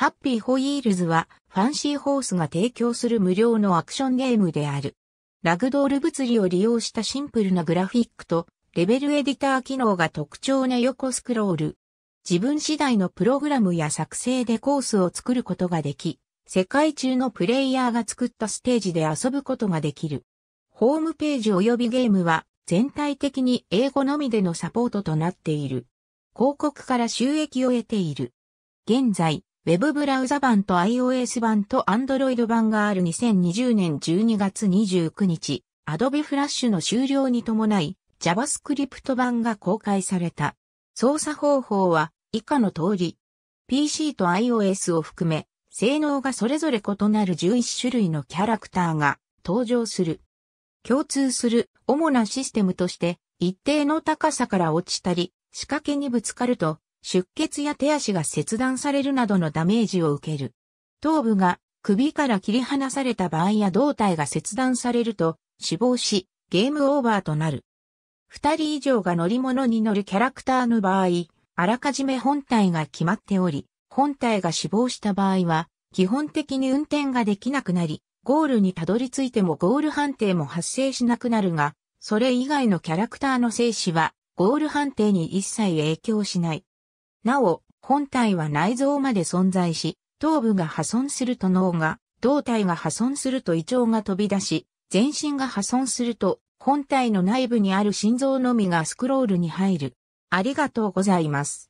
ハッピーホイールズはファンシーホースが提供する無料のアクションゲームである。ラグドール物理を利用したシンプルなグラフィックとレベルエディター機能が特徴な横スクロール。自分次第のプログラムや作成でコースを作ることができ、世界中のプレイヤーが作ったステージで遊ぶことができる。ホームページ及びゲームは全体的に英語のみでのサポートとなっている。広告から収益を得ている。現在、Web ブラウザ版と iOS 版と Android 版がある2020年12月29日、Adobe Flash の終了に伴い JavaScript 版が公開された。操作方法は以下の通り。PC と iOS を含め、性能がそれぞれ異なる11種類のキャラクターが登場する。共通する主なシステムとして、一定の高さから落ちたり、仕掛けにぶつかると、出血や手足が切断されるなどのダメージを受ける。頭部が首から切り離された場合や胴体が切断されると死亡し、ゲームオーバーとなる。二人以上が乗り物に乗るキャラクターの場合、あらかじめ本体が決まっており、本体が死亡した場合は、基本的に運転ができなくなり、ゴールにたどり着いてもゴール判定も発生しなくなるが、それ以外のキャラクターの生死は、ゴール判定に一切影響しない。なお、本体は内臓まで存在し、頭部が破損すると脳が、胴体が破損すると胃腸が飛び出し、全身が破損すると、本体の内部にある心臓のみがスクロールに入る。ありがとうございます。